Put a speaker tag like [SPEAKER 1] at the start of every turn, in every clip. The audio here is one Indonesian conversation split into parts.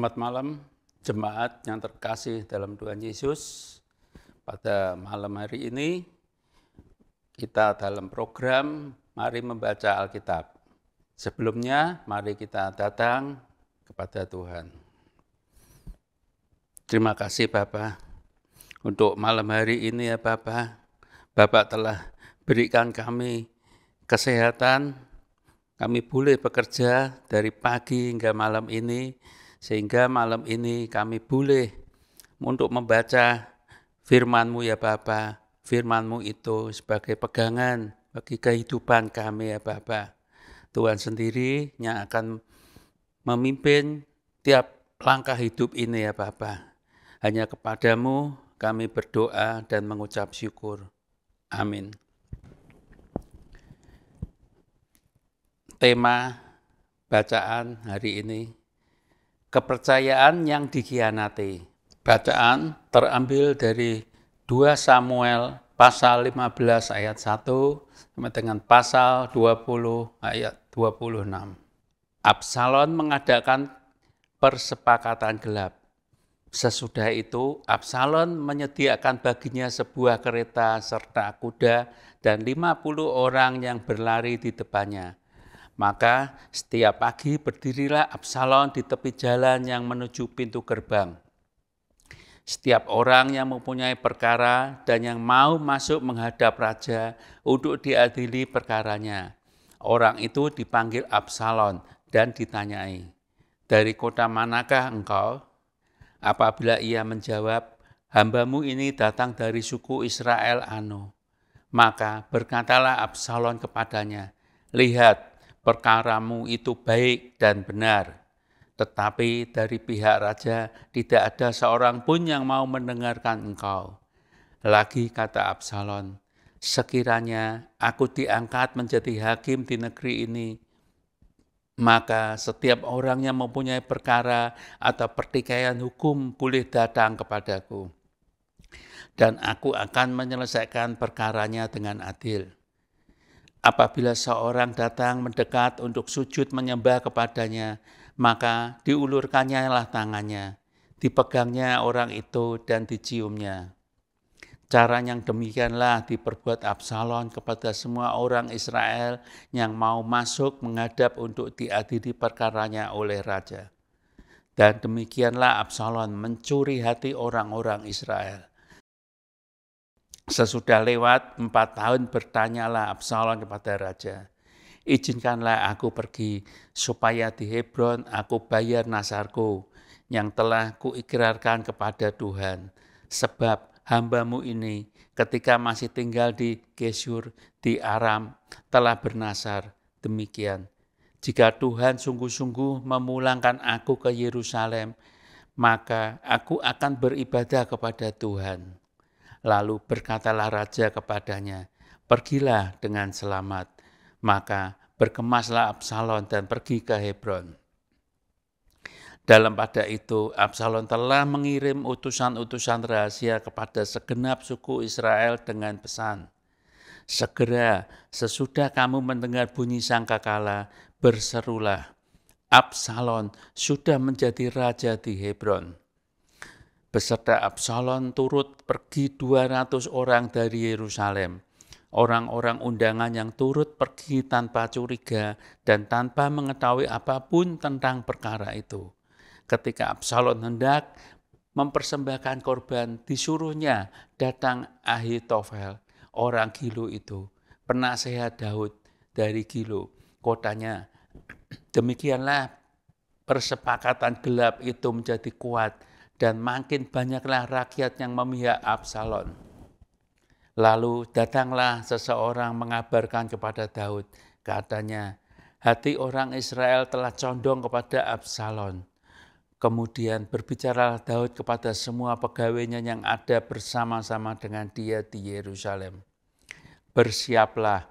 [SPEAKER 1] Selamat malam, jemaat yang terkasih dalam Tuhan Yesus, pada malam hari ini kita dalam program Mari Membaca Alkitab. Sebelumnya, mari kita datang kepada Tuhan. Terima kasih Bapa untuk malam hari ini ya Bapa Bapa telah berikan kami kesehatan, kami boleh bekerja dari pagi hingga malam ini sehingga malam ini kami boleh untuk membaca firman-Mu ya Bapa, firman-Mu itu sebagai pegangan bagi kehidupan kami ya Bapa. Tuhan sendiri yang akan memimpin tiap langkah hidup ini ya Bapa. Hanya kepadamu kami berdoa dan mengucap syukur. Amin. Tema bacaan hari ini kepercayaan yang dikhianati. Bacaan terambil dari 2 Samuel pasal 15 ayat 1 sampai dengan pasal 20 ayat 26. Absalon mengadakan persepakatan gelap. Sesudah itu, Absalon menyediakan baginya sebuah kereta serta kuda dan 50 orang yang berlari di depannya. Maka setiap pagi berdirilah Absalom di tepi jalan yang menuju pintu gerbang. Setiap orang yang mempunyai perkara dan yang mau masuk menghadap raja untuk diadili perkaranya. Orang itu dipanggil Absalom dan ditanyai, "Dari kota manakah engkau?" Apabila ia menjawab, "Hambamu ini datang dari suku Israel Anu." Maka berkatalah Absalom kepadanya, "Lihat, perkaramu itu baik dan benar. Tetapi dari pihak raja tidak ada seorang pun yang mau mendengarkan engkau. Lagi kata Absalon, sekiranya aku diangkat menjadi hakim di negeri ini, maka setiap orang yang mempunyai perkara atau pertikaian hukum boleh datang kepadaku. Dan aku akan menyelesaikan perkaranya dengan adil.' Apabila seorang datang mendekat untuk sujud menyembah kepadanya, maka diulurkannya lah tangannya, dipegangnya orang itu dan diciumnya. Cara yang demikianlah diperbuat Absalom kepada semua orang Israel yang mau masuk menghadap untuk diadili perkaranya oleh raja. Dan demikianlah Absalom mencuri hati orang-orang Israel Sesudah lewat empat tahun bertanyalah Absalom kepada raja, izinkanlah aku pergi supaya di Hebron aku bayar nasarku yang telah kuikrarkan kepada Tuhan. Sebab hambamu ini ketika masih tinggal di Gesur, di Aram, telah bernasar. Demikian, jika Tuhan sungguh-sungguh memulangkan aku ke Yerusalem, maka aku akan beribadah kepada Tuhan.' Lalu berkatalah raja kepadanya, "Pergilah dengan selamat." Maka berkemaslah Absalon dan pergi ke Hebron. Dalam pada itu, Absalon telah mengirim utusan-utusan rahasia kepada segenap suku Israel dengan pesan, Segera sesudah kamu mendengar bunyi sangkakala, berserulah, Absalon sudah menjadi raja di Hebron beserta Absalom turut pergi 200 orang dari Yerusalem. Orang-orang undangan yang turut pergi tanpa curiga dan tanpa mengetahui apapun tentang perkara itu. Ketika Absalom hendak mempersembahkan korban, disuruhnya datang Ahitofel, orang Gilo itu, penasehat Daud dari Gilo, kotanya. Demikianlah persepakatan gelap itu menjadi kuat dan makin banyaklah rakyat yang memihak Absalom. Lalu datanglah seseorang mengabarkan kepada Daud, katanya, hati orang Israel telah condong kepada Absalom. Kemudian berbicara Daud kepada semua pegawainya yang ada bersama-sama dengan dia di Yerusalem. Bersiaplah,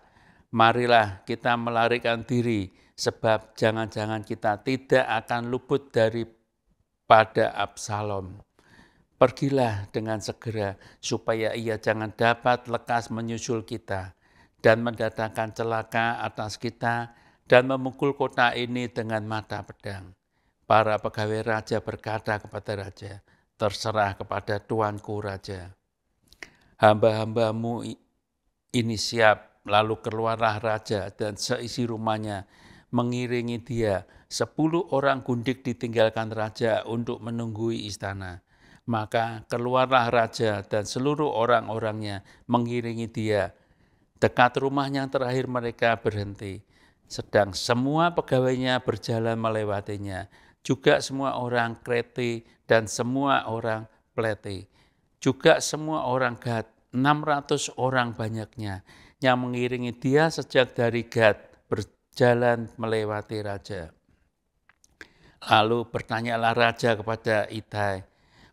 [SPEAKER 1] marilah kita melarikan diri, sebab jangan-jangan kita tidak akan luput dari pada Absalom. Pergilah dengan segera, supaya ia jangan dapat lekas menyusul kita, dan mendatangkan celaka atas kita, dan memukul kota ini dengan mata pedang. Para pegawai raja berkata kepada raja, terserah kepada tuanku raja. Hamba-hambamu ini siap, lalu keluarlah raja dan seisi rumahnya mengiringi dia. Sepuluh orang gundik ditinggalkan raja untuk menunggui istana. Maka keluarlah raja dan seluruh orang-orangnya mengiringi dia. Dekat rumahnya terakhir mereka berhenti. Sedang semua pegawainya berjalan melewatinya. Juga semua orang Kreti dan semua orang Pleti. Juga semua orang Gad, 600 orang banyaknya yang mengiringi dia sejak dari Gad jalan melewati raja. Lalu bertanyalah raja kepada Itai,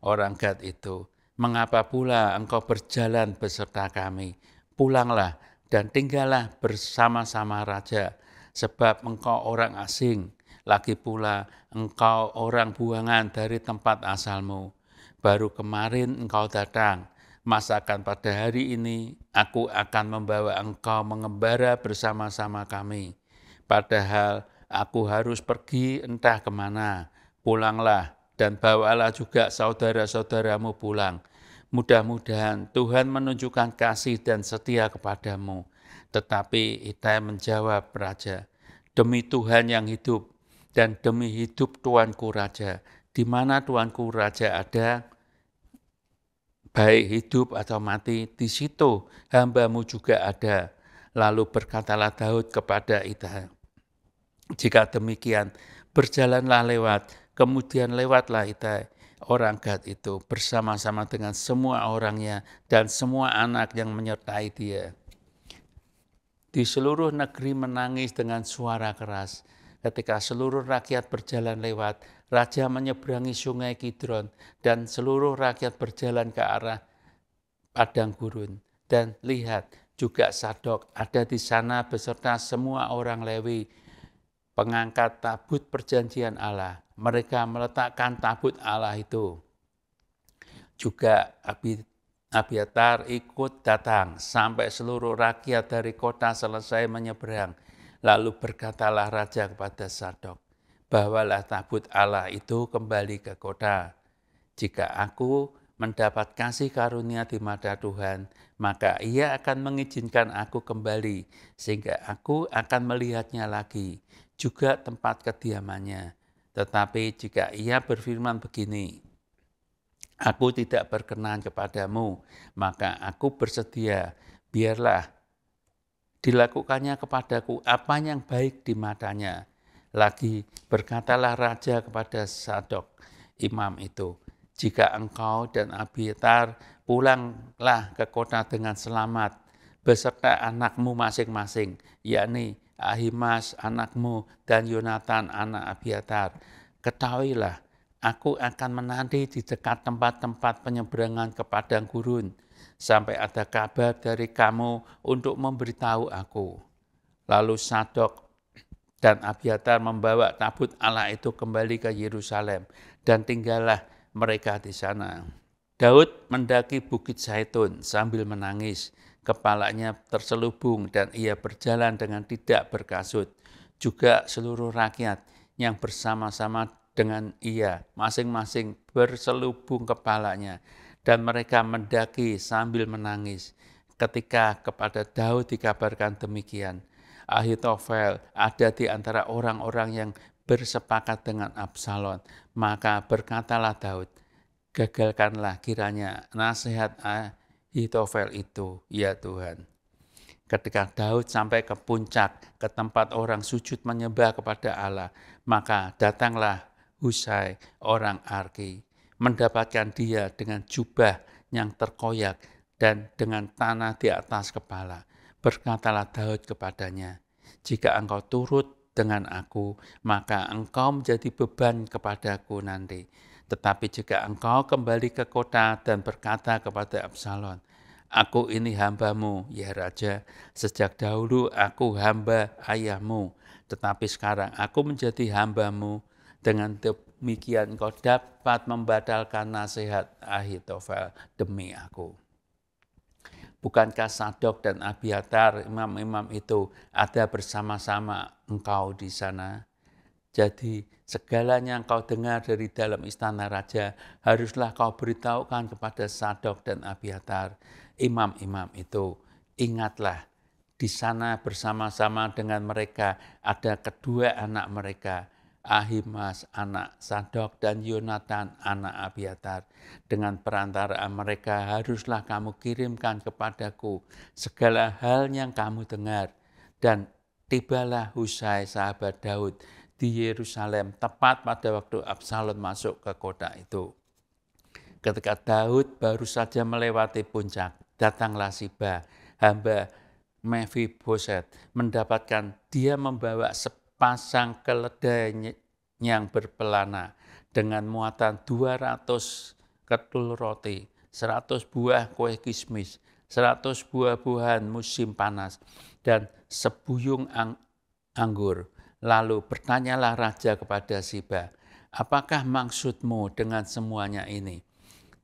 [SPEAKER 1] orang Gad itu, mengapa pula engkau berjalan beserta kami? Pulanglah dan tinggallah bersama-sama raja, sebab engkau orang asing, lagi pula engkau orang buangan dari tempat asalmu. Baru kemarin engkau datang, masakan pada hari ini aku akan membawa engkau mengembara bersama-sama kami.' Padahal aku harus pergi entah kemana. Pulanglah dan bawalah juga saudara-saudaramu pulang. Mudah-mudahan Tuhan menunjukkan kasih dan setia kepadamu. Tetapi Itai menjawab Raja, Demi Tuhan yang hidup, dan demi hidup Tuanku Raja, di mana Tuanku Raja ada, baik hidup atau mati, di situ hambamu juga ada. Lalu berkatalah Daud kepada Itai, jika demikian, berjalanlah lewat, kemudian lewatlah kita orang Gad itu bersama-sama dengan semua orangnya dan semua anak yang menyertai dia. Di seluruh negeri menangis dengan suara keras. Ketika seluruh rakyat berjalan lewat, raja menyeberangi sungai Kidron dan seluruh rakyat berjalan ke arah padang gurun. Dan lihat, juga Sadok ada di sana beserta semua orang Lewi pengangkat tabut perjanjian Allah. Mereka meletakkan tabut Allah itu. Juga Abiatar ikut datang sampai seluruh rakyat dari kota selesai menyeberang. Lalu berkatalah raja kepada Sadok, bawalah tabut Allah itu kembali ke kota. Jika aku mendapat kasih karunia di mata Tuhan, maka ia akan mengizinkan aku kembali, sehingga aku akan melihatnya lagi juga tempat kediamannya. Tetapi jika ia berfirman begini, Aku tidak berkenan kepadamu, maka aku bersedia, biarlah dilakukannya kepadaku apa yang baik di matanya. Lagi berkatalah raja kepada Sadok, imam itu, jika engkau dan Abiatar pulanglah ke kota dengan selamat, beserta anakmu masing-masing, yakni Ahimas anakmu dan Yonatan anak Abiatar. Ketahuilah, aku akan menanti di dekat tempat-tempat penyeberangan ke padang gurun sampai ada kabar dari kamu untuk memberitahu aku. Lalu Sadok dan Abiatar membawa tabut Allah itu kembali ke Yerusalem dan tinggallah mereka di sana. Daud mendaki Bukit Zaitun sambil menangis kepalanya terselubung dan ia berjalan dengan tidak berkasut. Juga seluruh rakyat yang bersama-sama dengan ia, masing-masing berselubung kepalanya, dan mereka mendaki sambil menangis. Ketika kepada Daud dikabarkan demikian, Ahitofel ada di antara orang-orang yang bersepakat dengan Absalom. Maka berkatalah Daud, gagalkanlah kiranya nasihat ah, Hitofel itu, ya Tuhan. Ketika Daud sampai ke puncak, ke tempat orang sujud menyembah kepada Allah, maka datanglah Husai, orang Arki, mendapatkan dia dengan jubah yang terkoyak dan dengan tanah di atas kepala. Berkatalah Daud kepadanya, jika engkau turut dengan aku, maka engkau menjadi beban kepadaku nanti. Tetapi jika engkau kembali ke kota dan berkata kepada Absalom, Aku ini hambamu, ya Raja. Sejak dahulu aku hamba ayahmu, tetapi sekarang aku menjadi hambamu. Dengan demikian kau dapat membatalkan nasihat Ahitofel demi aku. Bukankah Sadok dan Abiatar, imam-imam itu ada bersama-sama engkau di sana? Jadi segalanya yang kau dengar dari dalam istana raja, haruslah kau beritahukan kepada Sadok dan Abiatar imam-imam itu. Ingatlah, di sana bersama-sama dengan mereka ada kedua anak mereka, Ahimas anak Sadok dan Yonatan anak Abiatar. Dengan perantaraan mereka haruslah kamu kirimkan kepadaku segala hal yang kamu dengar. Dan tibalah Husai sahabat Daud di Yerusalem tepat pada waktu Absalom masuk ke kota itu. Ketika Daud baru saja melewati puncak, datanglah Siba, hamba Mephiboset mendapatkan dia membawa sepasang keledai yang berpelana dengan muatan 200 ketul roti, 100 buah kue kismis, 100 buah-buahan musim panas, dan sebuyung ang anggur. Lalu bertanyalah raja kepada Siba, apakah maksudmu dengan semuanya ini?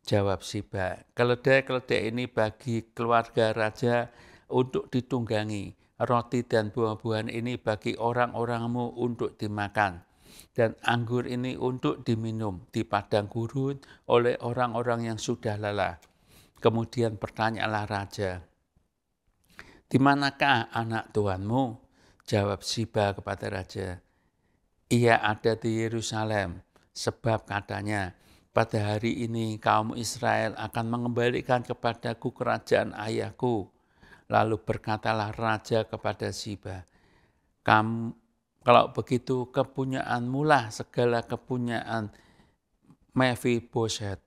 [SPEAKER 1] Jawab Siba, keledai-keledai ini bagi keluarga raja untuk ditunggangi. Roti dan buah-buahan ini bagi orang-orangmu untuk dimakan. Dan anggur ini untuk diminum di padang gurun oleh orang-orang yang sudah lelah. Kemudian pertanyaanlah raja, di manakah anak tuanmu? Jawab Siba kepada raja, ia ada di Yerusalem, sebab katanya, pada hari ini kaum Israel akan mengembalikan kepadaku kerajaan ayahku. Lalu berkatalah raja kepada Siba, kamu kalau begitu kepunyaanmu lah segala kepunyaan Boset,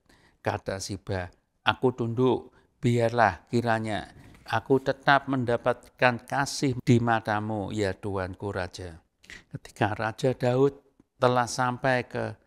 [SPEAKER 1] kata Siba. Aku tunduk, biarlah kiranya aku tetap mendapatkan kasih di matamu, ya Tuanku Raja. Ketika Raja Daud telah sampai ke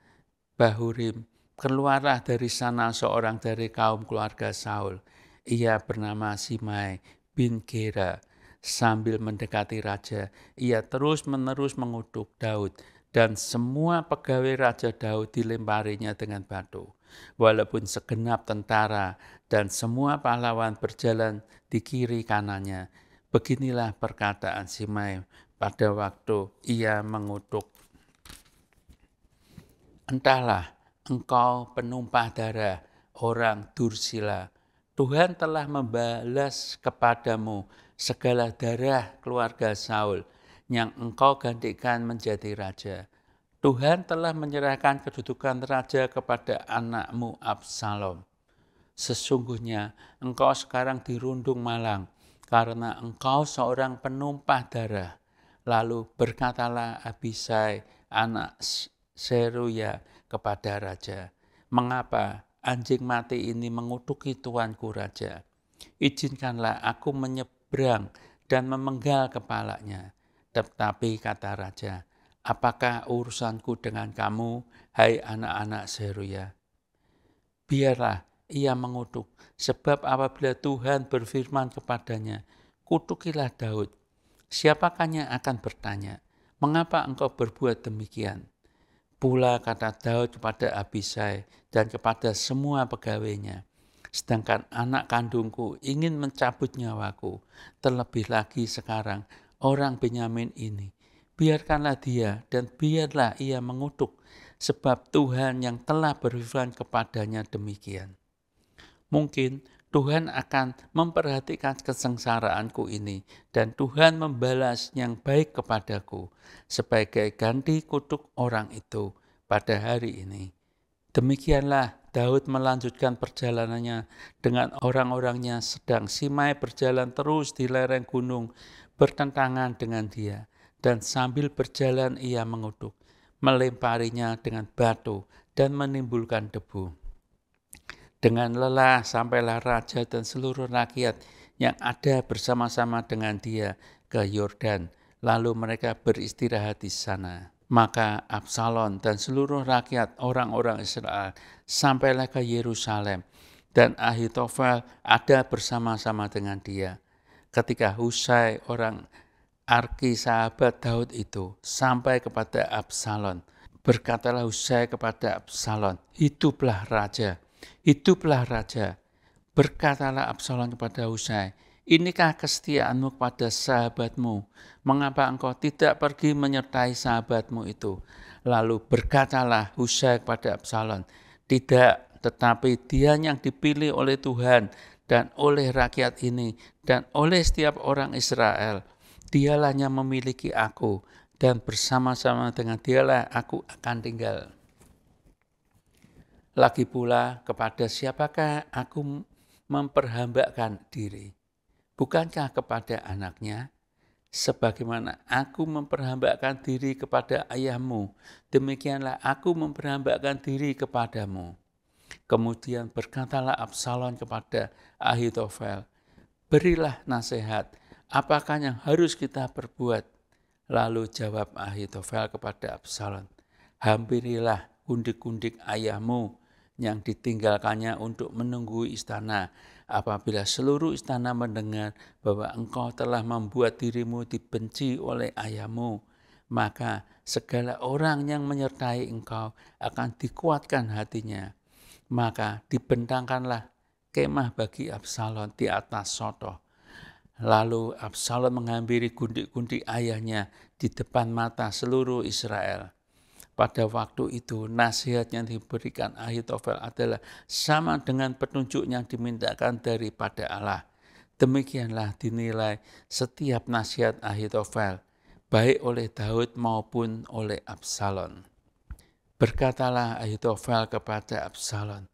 [SPEAKER 1] Bahurim, keluarlah dari sana seorang dari kaum keluarga Saul. Ia bernama Simai bin Gera. Sambil mendekati raja, ia terus-menerus mengutuk Daud dan semua pegawai Raja Daud dilemparinya dengan batu. Walaupun segenap tentara dan semua pahlawan berjalan di kiri kanannya, beginilah perkataan Simai pada waktu ia mengutuk. Entahlah, engkau penumpah darah orang Dursila. Tuhan telah membalas kepadamu segala darah keluarga Saul yang engkau gantikan menjadi raja. Tuhan telah menyerahkan kedudukan raja kepada anakmu Absalom. Sesungguhnya engkau sekarang dirundung malang karena engkau seorang penumpah darah. Lalu berkatalah Abisai anak Seruya, kepada raja, "Mengapa anjing mati ini mengutuki tuanku raja? Izinkanlah aku menyeberang dan memenggal kepalanya." Tetapi kata raja, "Apakah urusanku dengan kamu, hai anak-anak Seruya? Biarlah ia mengutuk, sebab apabila Tuhan berfirman kepadanya, kutukilah Daud. Siapakah akan bertanya, mengapa engkau berbuat demikian? pula kata Daud kepada Abisai dan kepada semua pegawainya. Sedangkan anak kandungku ingin mencabut nyawaku, terlebih lagi sekarang orang Benyamin ini. Biarkanlah dia dan biarlah ia mengutuk, sebab Tuhan yang telah berfirman kepadanya demikian. Mungkin Tuhan akan memperhatikan kesengsaraanku ini dan Tuhan membalas yang baik kepadaku sebagai ganti kutuk orang itu pada hari ini. Demikianlah Daud melanjutkan perjalanannya dengan orang-orangnya sedang Simai berjalan terus di lereng gunung bertentangan dengan dia dan sambil berjalan ia mengutuk, melemparinya dengan batu dan menimbulkan debu. Dengan lelah sampailah raja dan seluruh rakyat yang ada bersama-sama dengan dia ke Yordan, lalu mereka beristirahat di sana. Maka Absalom dan seluruh rakyat orang-orang Israel sampailah ke Yerusalem, dan Ahitofel ada bersama-sama dengan dia. Ketika Husai orang Arki sahabat Daud itu sampai kepada Absalom, berkatalah Husai kepada Absalom, hiduplah raja Hiduplah Raja. Berkatalah Absalom kepada Husai, Inikah kesetiaanmu kepada sahabatmu? Mengapa engkau tidak pergi menyertai sahabatmu itu? Lalu berkatalah Husai kepada Absalom, Tidak, tetapi dia yang dipilih oleh Tuhan dan oleh rakyat ini dan oleh setiap orang Israel. Dialah yang memiliki aku dan bersama-sama dengan dialah aku akan tinggal lagi pula kepada siapakah aku memperhambakan diri? Bukankah kepada anaknya? Sebagaimana aku memperhambakan diri kepada ayahmu, demikianlah aku memperhambakan diri kepadamu. Kemudian berkatalah Absalom kepada Ahitofel, Berilah nasihat, apakah yang harus kita perbuat? Lalu jawab Ahitofel kepada Absalom, Hampirilah kundik-kundik ayahmu yang ditinggalkannya untuk menunggu istana. Apabila seluruh istana mendengar bahwa engkau telah membuat dirimu dibenci oleh ayahmu, maka segala orang yang menyertai engkau akan dikuatkan hatinya. Maka dibentangkanlah kemah bagi Absalom di atas soto Lalu Absalom menghampiri gundik-gundik ayahnya di depan mata seluruh Israel pada waktu itu nasihat yang diberikan Ahitofel adalah sama dengan petunjuk yang dimintakan daripada Allah. Demikianlah dinilai setiap nasihat Ahitofel, baik oleh Daud maupun oleh Absalon. Berkatalah Ahitofel kepada Absalon,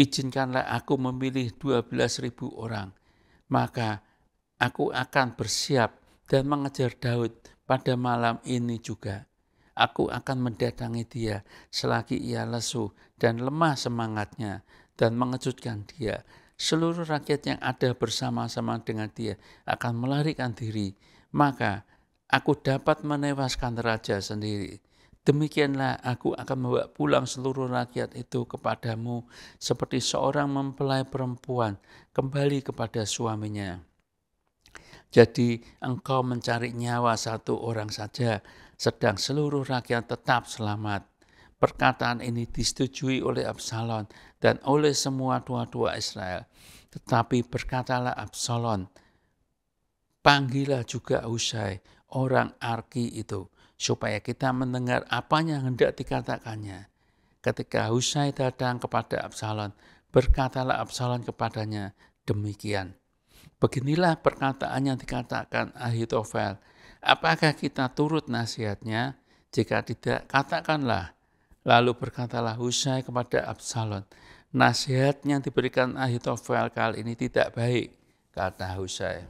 [SPEAKER 1] izinkanlah aku memilih 12.000 orang, maka aku akan bersiap dan mengejar Daud pada malam ini juga Aku akan mendatangi dia selagi ia lesu dan lemah semangatnya dan mengejutkan dia. Seluruh rakyat yang ada bersama-sama dengan dia akan melarikan diri. Maka aku dapat menewaskan raja sendiri. Demikianlah aku akan membawa pulang seluruh rakyat itu kepadamu seperti seorang mempelai perempuan kembali kepada suaminya. Jadi engkau mencari nyawa satu orang saja, sedang seluruh rakyat tetap selamat. Perkataan ini disetujui oleh Absalon dan oleh semua tua-tua Israel. Tetapi berkatalah Absalon, panggillah juga Husai, orang Arki itu, supaya kita mendengar apa yang hendak dikatakannya. Ketika Husai datang kepada Absalon, berkatalah Absalon kepadanya, demikian. Beginilah perkataan yang dikatakan Ahitofel, Apakah kita turut nasihatnya? Jika tidak, katakanlah. Lalu berkatalah Husai kepada Absalom, nasihat yang diberikan Ahitofel kali ini tidak baik, kata Husai.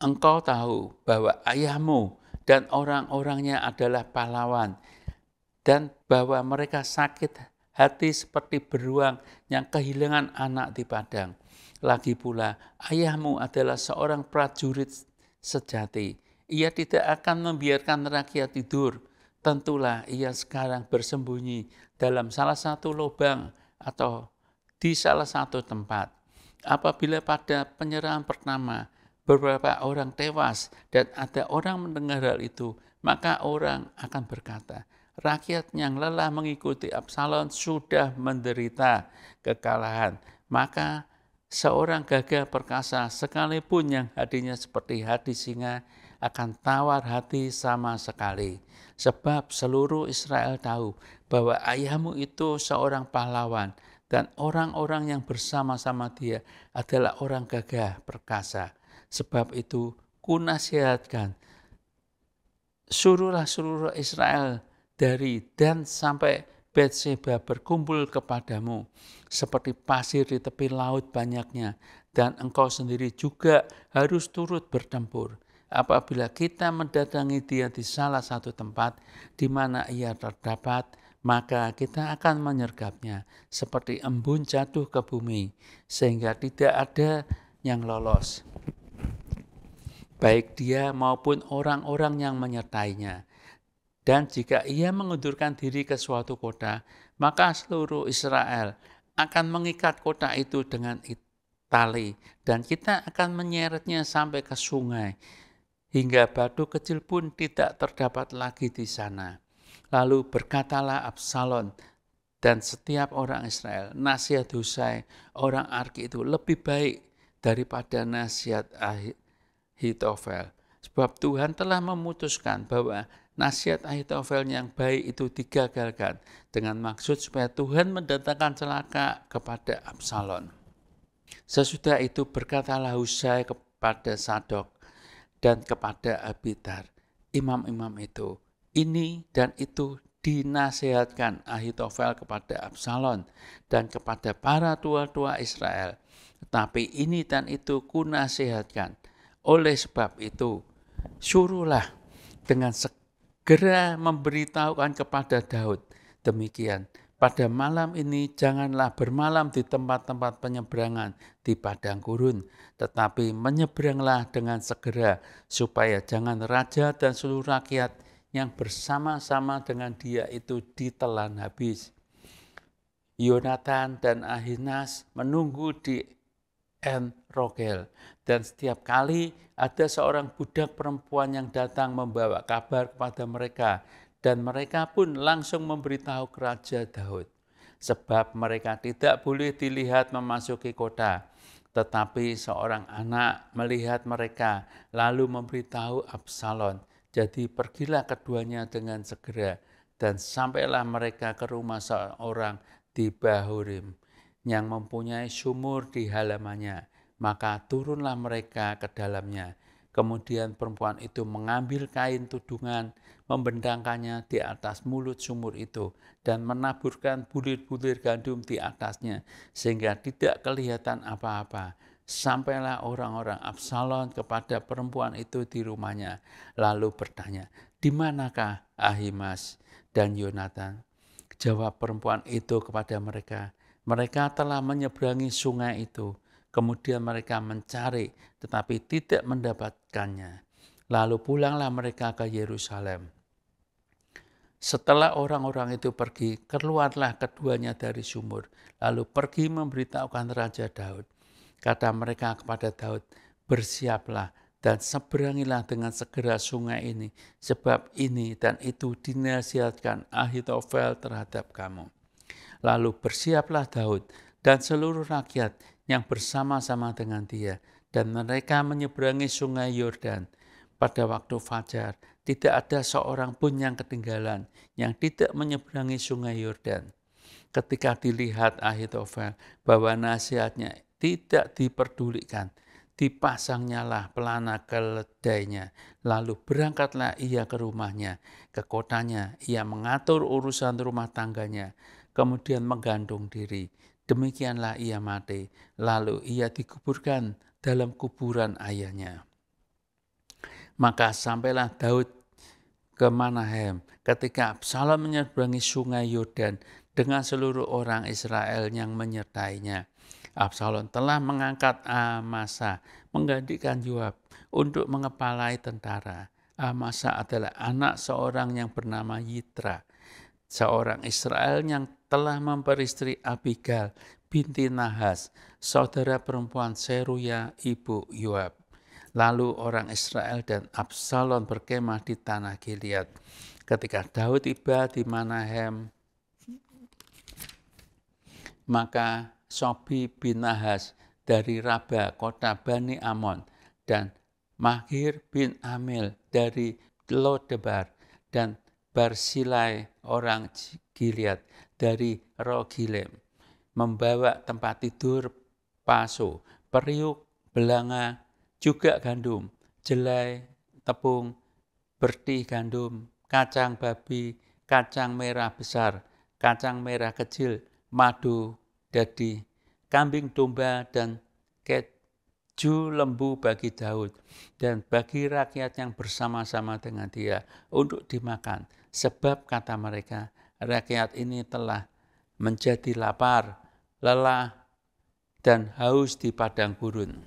[SPEAKER 1] Engkau tahu bahwa ayahmu dan orang-orangnya adalah pahlawan, dan bahwa mereka sakit hati seperti beruang yang kehilangan anak di padang. Lagi pula, ayahmu adalah seorang prajurit sejati, ia tidak akan membiarkan rakyat tidur. Tentulah ia sekarang bersembunyi dalam salah satu lubang atau di salah satu tempat. Apabila pada penyerahan pertama beberapa orang tewas dan ada orang mendengar hal itu, maka orang akan berkata, rakyat yang lelah mengikuti Absalom sudah menderita kekalahan. Maka seorang gagah perkasa sekalipun yang hadinya seperti hadis singa akan tawar hati sama sekali. Sebab seluruh Israel tahu bahwa ayahmu itu seorang pahlawan dan orang-orang yang bersama-sama dia adalah orang gagah perkasa. Sebab itu nasihatkan, suruhlah seluruh Israel dari dan sampai Betseba berkumpul kepadamu, seperti pasir di tepi laut banyaknya, dan engkau sendiri juga harus turut bertempur apabila kita mendatangi dia di salah satu tempat di mana ia terdapat, maka kita akan menyergapnya seperti embun jatuh ke bumi, sehingga tidak ada yang lolos. Baik dia maupun orang-orang yang menyertainya. Dan jika ia mengundurkan diri ke suatu kota, maka seluruh Israel akan mengikat kota itu dengan tali, dan kita akan menyeretnya sampai ke sungai, hingga batu kecil pun tidak terdapat lagi di sana. Lalu berkatalah Absalom dan setiap orang Israel, nasihat Husai, orang Arki itu lebih baik daripada nasihat Ahitofel. Sebab Tuhan telah memutuskan bahwa nasihat Ahitofel yang baik itu digagalkan dengan maksud supaya Tuhan mendatangkan celaka kepada Absalom. Sesudah itu berkatalah Husai kepada Sadok, dan kepada Abidar, imam-imam itu. Ini dan itu dinasehatkan Ahitofel kepada Absalon dan kepada para tua-tua Israel. Tetapi ini dan itu kunasehatkan. Oleh sebab itu, suruhlah dengan segera memberitahukan kepada Daud. Demikian, pada malam ini janganlah bermalam di tempat-tempat penyeberangan, di padang gurun, tetapi menyeberanglah dengan segera, supaya jangan raja dan seluruh rakyat yang bersama-sama dengan dia itu ditelan habis. Yonatan dan Ahinas menunggu di En Rogel. Dan setiap kali ada seorang budak perempuan yang datang membawa kabar kepada mereka. Dan mereka pun langsung memberitahu Raja Daud. Sebab mereka tidak boleh dilihat memasuki kota. Tetapi seorang anak melihat mereka, lalu memberitahu Absalom. Jadi pergilah keduanya dengan segera, dan sampailah mereka ke rumah seorang di Bahurim yang mempunyai sumur di halamannya. Maka turunlah mereka ke dalamnya Kemudian perempuan itu mengambil kain tudungan, membendangkannya di atas mulut sumur itu, dan menaburkan bulir-bulir gandum di atasnya, sehingga tidak kelihatan apa-apa. Sampailah orang-orang Absalon kepada perempuan itu di rumahnya, lalu bertanya, di manakah Ahimas dan Yonatan? Jawab perempuan itu kepada mereka, mereka telah menyeberangi sungai itu Kemudian mereka mencari, tetapi tidak mendapatkannya. Lalu pulanglah mereka ke Yerusalem. Setelah orang-orang itu pergi, keluarlah keduanya dari sumur, lalu pergi memberitahukan Raja Daud. Kata mereka kepada Daud, bersiaplah dan seberangilah dengan segera sungai ini, sebab ini dan itu dinasihatkan Ahitofel terhadap kamu. Lalu bersiaplah Daud dan seluruh rakyat yang bersama-sama dengan dia. Dan mereka menyeberangi sungai Yordan. Pada waktu fajar, tidak ada seorang pun yang ketinggalan, yang tidak menyeberangi sungai Yordan. Ketika dilihat Ahitofel bahwa nasihatnya tidak diperdulikan, dipasangnyalah pelana keledainya, lalu berangkatlah ia ke rumahnya, ke kotanya, ia mengatur urusan rumah tangganya, kemudian menggandung diri. Demikianlah ia mati, lalu ia dikuburkan dalam kuburan ayahnya. Maka sampailah Daud ke Manahem ketika Absalom menyeberangi sungai Yordan dengan seluruh orang Israel yang menyertainya. Absalom telah mengangkat Amasa, menggantikan Yoab untuk mengepalai tentara. Amasa adalah anak seorang yang bernama Yitra, seorang Israel yang telah memperistri Abigail binti Nahas, saudara perempuan Seruya ibu Yoab. Lalu orang Israel dan Absalom berkemah di tanah Gilead. Ketika Daud tiba di Manahem, maka Sobi bin Nahas dari Raba, kota Bani Amon, dan Mahir bin Amil dari Lodebar, dan Barsilai orang Gilead dari Rogilem, membawa tempat tidur paso, periuk, belanga, juga gandum, jelai, tepung, berti gandum, kacang babi, kacang merah besar, kacang merah kecil, madu, dadi, kambing domba, dan keju lembu bagi Daud, dan bagi rakyat yang bersama-sama dengan dia, untuk dimakan, sebab kata mereka, rakyat ini telah menjadi lapar, lelah, dan haus di padang gurun.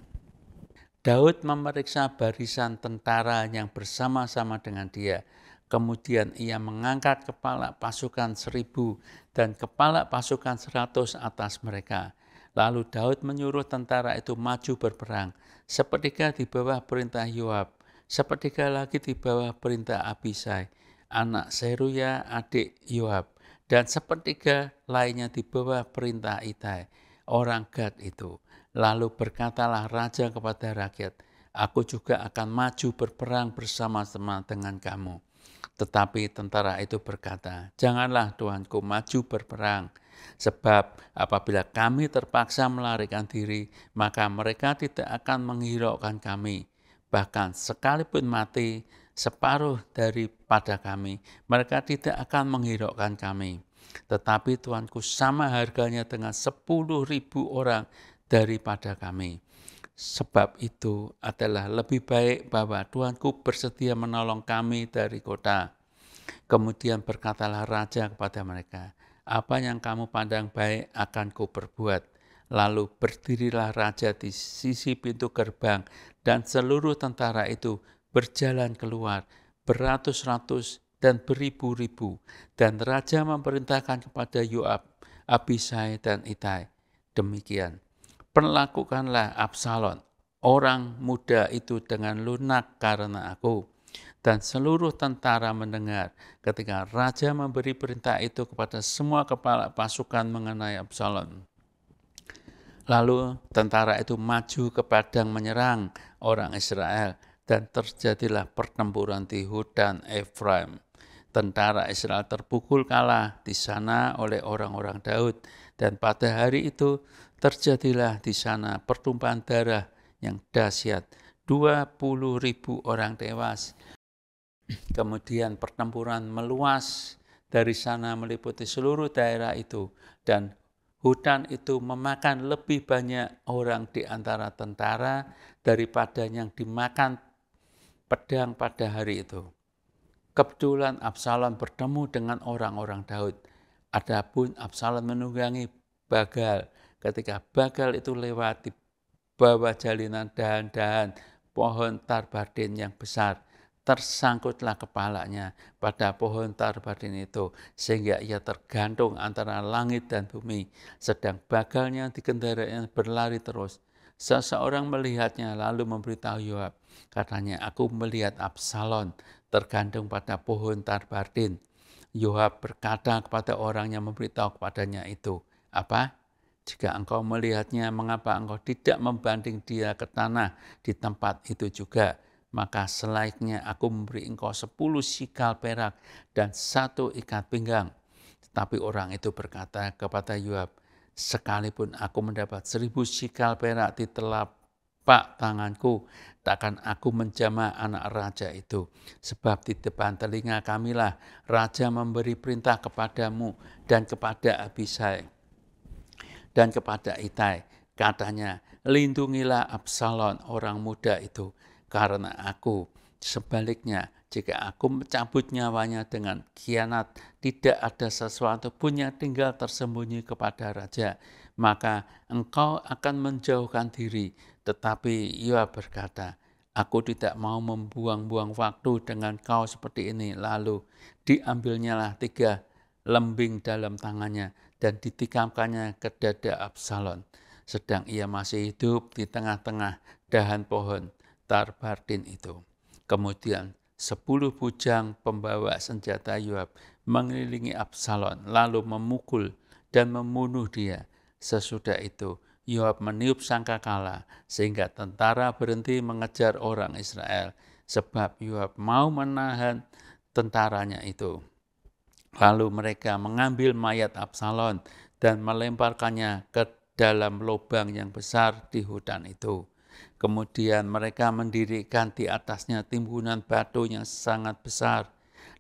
[SPEAKER 1] Daud memeriksa barisan tentara yang bersama-sama dengan dia. Kemudian ia mengangkat kepala pasukan seribu dan kepala pasukan seratus atas mereka. Lalu Daud menyuruh tentara itu maju berperang, sepertiga di bawah perintah Yoab, sepertiga lagi di bawah perintah Abisai, anak Seruya, adik Yoab, dan sepertiga lainnya di bawah perintah Itai, orang Gad itu. Lalu berkatalah raja kepada rakyat, aku juga akan maju berperang bersama-sama dengan kamu. Tetapi tentara itu berkata, janganlah Tuhanku maju berperang, sebab apabila kami terpaksa melarikan diri, maka mereka tidak akan menghiraukan kami. Bahkan sekalipun mati, separuh daripada kami. Mereka tidak akan menghiraukan kami. Tetapi Tuanku sama harganya dengan sepuluh ribu orang daripada kami. Sebab itu adalah lebih baik bahwa Tuanku bersedia menolong kami dari kota. Kemudian berkatalah raja kepada mereka, apa yang kamu pandang baik akan Kuperbuat. Lalu berdirilah raja di sisi pintu gerbang dan seluruh tentara itu berjalan keluar beratus-ratus dan beribu-ribu. Dan Raja memerintahkan kepada Yoab, Abisai, dan Itai. Demikian, perlakukanlah Absalon, orang muda itu dengan lunak karena aku. Dan seluruh tentara mendengar ketika Raja memberi perintah itu kepada semua kepala pasukan mengenai Absalon. Lalu tentara itu maju ke padang menyerang orang Israel dan terjadilah pertempuran di dan Efraim. Tentara Israel terpukul kalah di sana oleh orang-orang Daud, dan pada hari itu terjadilah di sana pertumpahan darah yang dahsyat. 20 ribu orang tewas. Kemudian pertempuran meluas dari sana meliputi seluruh daerah itu dan hutan itu memakan lebih banyak orang di antara tentara daripada yang dimakan pedang pada hari itu. Kebetulan Absalom bertemu dengan orang-orang Daud. Adapun Absalom menunggangi Bagal. Ketika Bagal itu lewat di bawah jalinan dahan-dahan pohon tarbadin yang besar, tersangkutlah kepalanya pada pohon tarbadin itu, sehingga ia tergantung antara langit dan bumi. Sedang bagalnya di berlari terus. Seseorang melihatnya lalu memberitahu Yoab, katanya, aku melihat Absalon tergantung pada pohon Tarbardin. Yoab berkata kepada orang yang memberitahu kepadanya itu, apa? Jika engkau melihatnya, mengapa engkau tidak membanding dia ke tanah di tempat itu juga? Maka selainnya aku memberi engkau sepuluh sikal perak dan satu ikat pinggang. Tetapi orang itu berkata kepada Yoab, Sekalipun aku mendapat seribu sikal perak di telapak tanganku, takkan aku menjama anak raja itu. Sebab di depan telinga kamilah raja memberi perintah kepadamu dan kepada Abisai dan kepada Itai. Katanya, lindungilah Absalon orang muda itu, karena aku sebaliknya jika aku mencabut nyawanya dengan kianat, tidak ada sesuatu pun yang tinggal tersembunyi kepada raja. Maka engkau akan menjauhkan diri. Tetapi ia berkata, Aku tidak mau membuang-buang waktu dengan kau seperti ini. Lalu diambilnyalah tiga lembing dalam tangannya dan ditikamkannya ke dada Absalon. Sedang ia masih hidup di tengah-tengah dahan pohon Tarbardin itu. Kemudian Sepuluh bujang pembawa senjata Yoab mengelilingi Absalon, lalu memukul dan membunuh dia. Sesudah itu, Yoab meniup sangka sangkakala, sehingga tentara berhenti mengejar orang Israel, sebab Yoab mau menahan tentaranya itu. Lalu mereka mengambil mayat Absalon dan melemparkannya ke dalam lubang yang besar di hutan itu. Kemudian mereka mendirikan di atasnya timbunan batu yang sangat besar,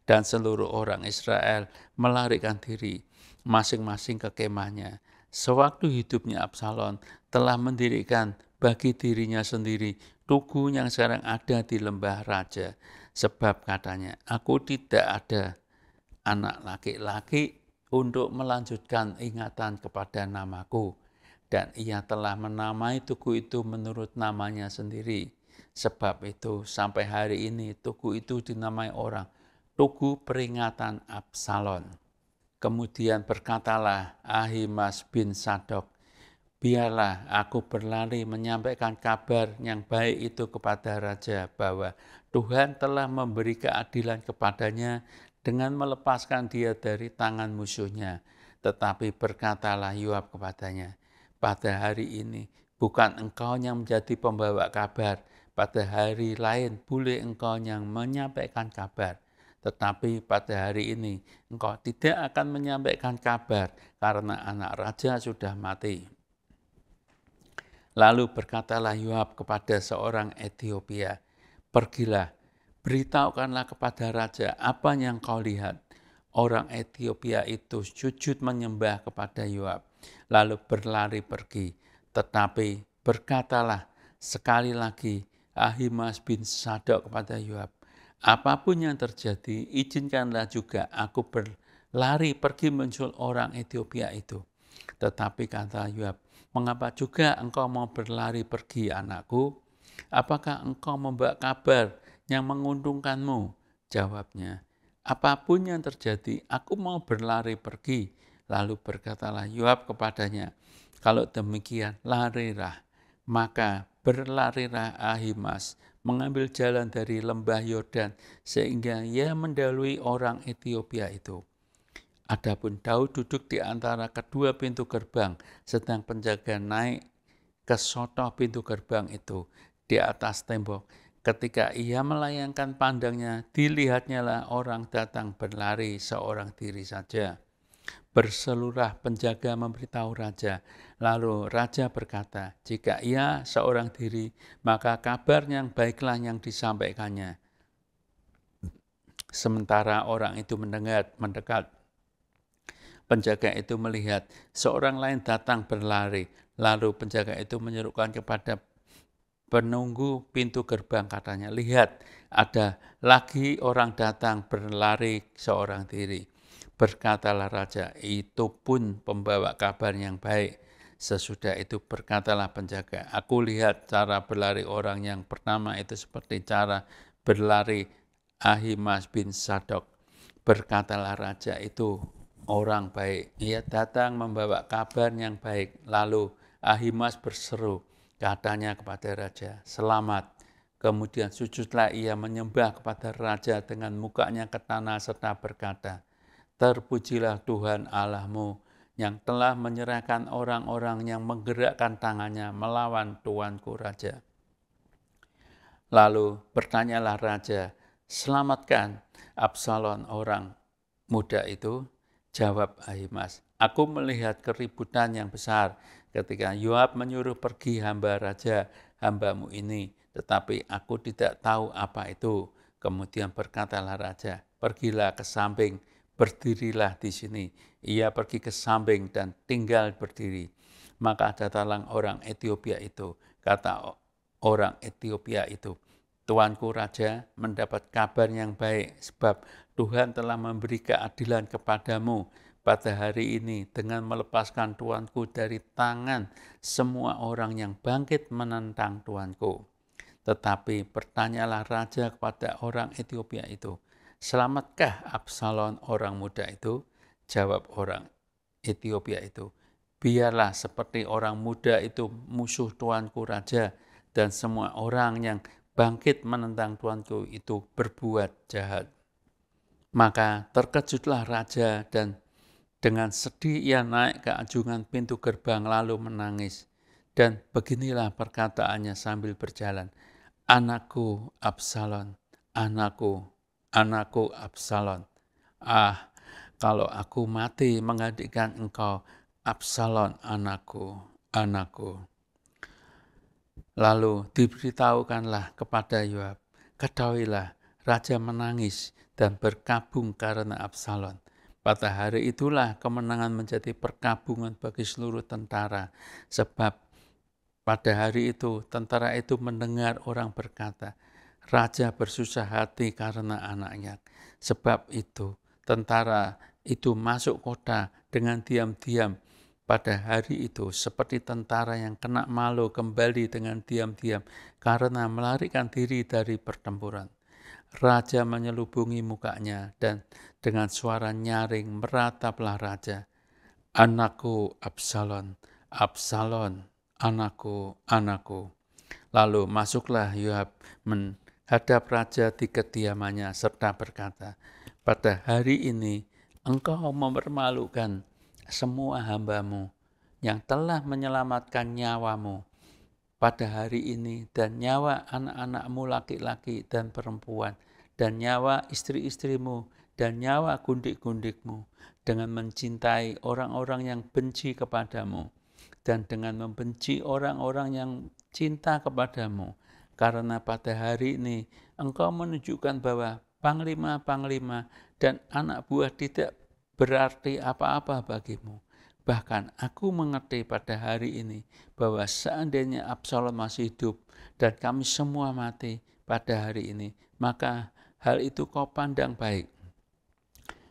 [SPEAKER 1] dan seluruh orang Israel melarikan diri masing-masing ke kemahnya. Sewaktu hidupnya Absalom telah mendirikan bagi dirinya sendiri tugu yang sekarang ada di lembah raja. Sebab katanya, aku tidak ada anak laki-laki untuk melanjutkan ingatan kepada namaku dan ia telah menamai tugu itu menurut namanya sendiri. Sebab itu sampai hari ini tugu itu dinamai orang tugu peringatan Absalon. Kemudian berkatalah Ahimas bin Sadok, biarlah aku berlari menyampaikan kabar yang baik itu kepada Raja bahwa Tuhan telah memberi keadilan kepadanya dengan melepaskan dia dari tangan musuhnya. Tetapi berkatalah Yoab kepadanya, pada hari ini. Bukan engkau yang menjadi pembawa kabar, pada hari lain boleh engkau yang menyampaikan kabar. Tetapi pada hari ini engkau tidak akan menyampaikan kabar karena anak raja sudah mati. Lalu berkatalah Yoab kepada seorang Ethiopia, Pergilah, beritahukanlah kepada raja apa yang kau lihat. Orang Ethiopia itu sujud menyembah kepada Yoab lalu berlari pergi. Tetapi berkatalah sekali lagi Ahimas bin Sadok kepada Yoab, apapun yang terjadi, izinkanlah juga aku berlari pergi muncul orang Ethiopia itu. Tetapi kata Yoab, mengapa juga engkau mau berlari pergi anakku? Apakah engkau membawa kabar yang menguntungkanmu? Jawabnya, apapun yang terjadi, aku mau berlari pergi Lalu berkatalah Yoab kepadanya, kalau demikian larilah, maka berlarilah Ahimas mengambil jalan dari lembah Yordan sehingga ia mendalui orang Ethiopia itu. Adapun Daud duduk di antara kedua pintu gerbang, sedang penjaga naik ke soto pintu gerbang itu di atas tembok. Ketika ia melayangkan pandangnya, dilihatnyalah orang datang berlari seorang diri saja berseluruh penjaga memberitahu raja. Lalu raja berkata, "Jika ia seorang diri, maka kabar yang baiklah yang disampaikannya." Sementara orang itu mendengar, mendekat. Penjaga itu melihat seorang lain datang berlari. Lalu penjaga itu menyerukan kepada penunggu pintu gerbang katanya, "Lihat, ada lagi orang datang berlari seorang diri." Berkatalah raja, itu pun pembawa kabar yang baik. Sesudah itu berkatalah penjaga, aku lihat cara berlari orang yang pertama itu seperti cara berlari Ahimas bin Sadok. Berkatalah raja itu orang baik. Ia datang membawa kabar yang baik. Lalu Ahimas berseru, katanya kepada raja, selamat. Kemudian sujudlah ia menyembah kepada raja dengan mukanya ke tanah serta berkata, Terpujilah Tuhan Allahmu yang telah menyerahkan orang-orang yang menggerakkan tangannya melawan tuanku raja. Lalu bertanyalah raja, selamatkan Absalon orang muda itu. Jawab Ahimas, aku melihat keributan yang besar ketika Yoab menyuruh pergi hamba raja, hambamu ini, tetapi aku tidak tahu apa itu. Kemudian berkatalah raja, pergilah ke samping, berdirilah di sini. Ia pergi ke samping dan tinggal berdiri. Maka datanglah orang Ethiopia itu. Kata orang Ethiopia itu, Tuanku Raja mendapat kabar yang baik sebab Tuhan telah memberi keadilan kepadamu pada hari ini dengan melepaskan Tuanku dari tangan semua orang yang bangkit menentang Tuanku. Tetapi pertanyalah Raja kepada orang Ethiopia itu, Selamatkah Absalon orang muda itu? Jawab orang Ethiopia itu, biarlah seperti orang muda itu musuh tuanku raja dan semua orang yang bangkit menentang tuanku itu berbuat jahat. Maka terkejutlah raja dan dengan sedih ia naik ke ajungan pintu gerbang lalu menangis. Dan beginilah perkataannya sambil berjalan. Anakku Absalon, anakku anakku Absalom. Ah, kalau aku mati menggantikan engkau, Absalon anakku, anakku. Lalu diberitahukanlah kepada Yoab, ketahuilah raja menangis dan berkabung karena Absalon. Pada hari itulah kemenangan menjadi perkabungan bagi seluruh tentara, sebab pada hari itu tentara itu mendengar orang berkata, raja bersusah hati karena anaknya. Sebab itu, tentara itu masuk kota dengan diam-diam pada hari itu, seperti tentara yang kena malu kembali dengan diam-diam karena melarikan diri dari pertempuran. Raja menyelubungi mukanya dan dengan suara nyaring merataplah raja. Anakku Absalon, Absalon, anakku, anakku. Lalu masuklah Yoab men hadap raja di kediamannya serta berkata, pada hari ini engkau mempermalukan semua hambamu yang telah menyelamatkan nyawamu pada hari ini dan nyawa anak-anakmu laki-laki dan perempuan dan nyawa istri-istrimu dan nyawa gundik-gundikmu dengan mencintai orang-orang yang benci kepadamu dan dengan membenci orang-orang yang cinta kepadamu karena pada hari ini engkau menunjukkan bahwa panglima-panglima dan anak buah tidak berarti apa-apa bagimu. Bahkan aku mengerti pada hari ini bahwa seandainya Absalom masih hidup dan kami semua mati pada hari ini, maka hal itu kau pandang baik.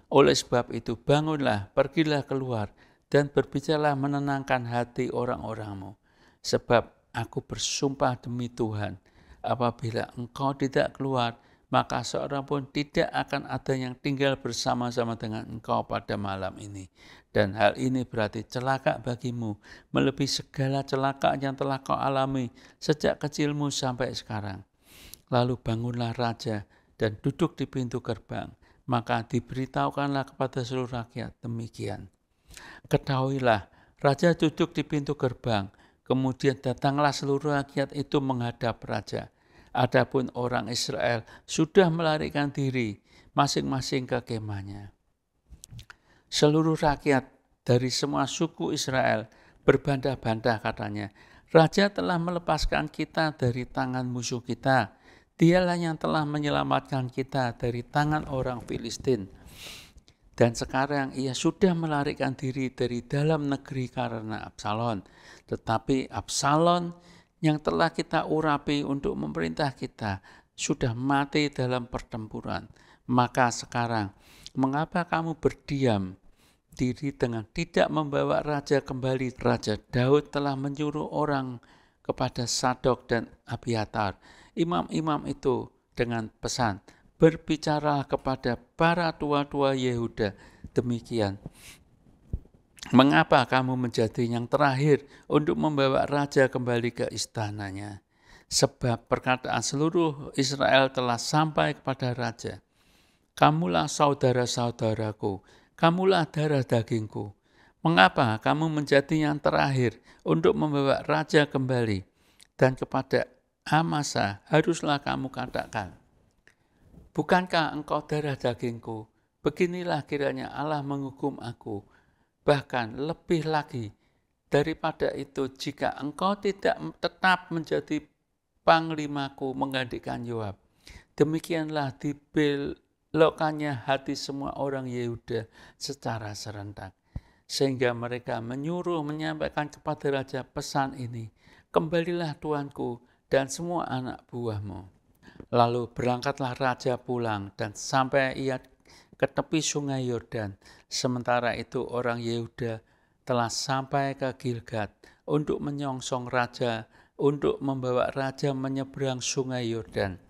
[SPEAKER 1] Oleh sebab itu, bangunlah, pergilah keluar, dan berbicaralah menenangkan hati orang-orangmu. Sebab aku bersumpah demi Tuhan, Apabila engkau tidak keluar, maka seorang pun tidak akan ada yang tinggal bersama-sama dengan engkau pada malam ini. Dan hal ini berarti celaka bagimu, melebihi segala celaka yang telah kau alami sejak kecilmu sampai sekarang. Lalu bangunlah raja dan duduk di pintu gerbang, maka diberitahukanlah kepada seluruh rakyat demikian. Ketahuilah, raja duduk di pintu gerbang, Kemudian datanglah seluruh rakyat itu menghadap raja. Adapun orang Israel sudah melarikan diri masing-masing ke kemahnya. Seluruh rakyat dari semua suku Israel berbantah-bantah katanya, Raja telah melepaskan kita dari tangan musuh kita. Dialah yang telah menyelamatkan kita dari tangan orang Filistin. Dan sekarang ia sudah melarikan diri dari dalam negeri karena Absalon. Tetapi Absalon yang telah kita urapi untuk memerintah kita sudah mati dalam pertempuran. Maka sekarang, mengapa kamu berdiam diri dengan tidak membawa raja kembali? Raja Daud telah menyuruh orang kepada Sadok dan Abiatar, imam-imam itu dengan pesan, berbicara kepada para tua-tua Yehuda. Demikian, Mengapa kamu menjadi yang terakhir untuk membawa raja kembali ke istananya? Sebab perkataan seluruh Israel telah sampai kepada raja. Kamulah saudara-saudaraku, kamulah darah dagingku. Mengapa kamu menjadi yang terakhir untuk membawa raja kembali? Dan kepada Amasa haruslah kamu katakan, Bukankah engkau darah dagingku? Beginilah kiranya Allah menghukum aku Bahkan lebih lagi daripada itu, jika engkau tidak tetap menjadi panglimaku menggantikan Yoab, demikianlah dibelokannya hati semua orang Yehuda secara serentak. Sehingga mereka menyuruh menyampaikan kepada Raja pesan ini, Kembalilah Tuanku dan semua anak buahmu. Lalu berangkatlah Raja pulang dan sampai ia ke tepi sungai Yordan. Sementara itu orang Yehuda telah sampai ke Gilgat untuk menyongsong raja, untuk membawa raja menyeberang sungai Yordan.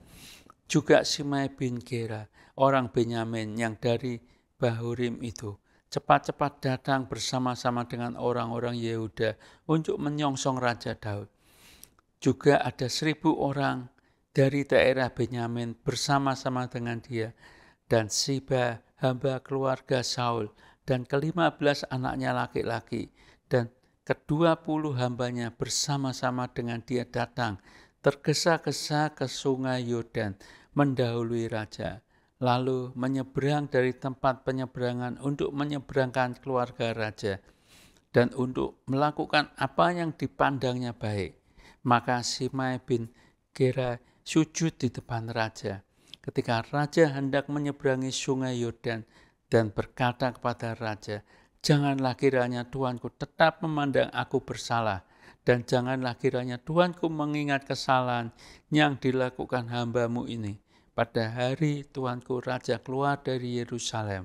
[SPEAKER 1] Juga Simai bin Gera, orang Benyamin yang dari Bahurim itu, cepat-cepat datang bersama-sama dengan orang-orang Yehuda untuk menyongsong Raja Daud. Juga ada seribu orang dari daerah Benyamin bersama-sama dengan dia dan Siba hamba keluarga Saul dan kelima belas anaknya laki-laki dan kedua puluh hambanya bersama-sama dengan dia datang tergesa-gesa ke sungai Yordan mendahului raja lalu menyeberang dari tempat penyeberangan untuk menyeberangkan keluarga raja dan untuk melakukan apa yang dipandangnya baik. Maka Simai bin Gera sujud di depan raja ketika raja hendak menyeberangi sungai Yordan dan berkata kepada raja, Janganlah kiranya Tuanku tetap memandang aku bersalah, dan janganlah kiranya Tuanku mengingat kesalahan yang dilakukan hambamu ini. Pada hari Tuanku Raja keluar dari Yerusalem,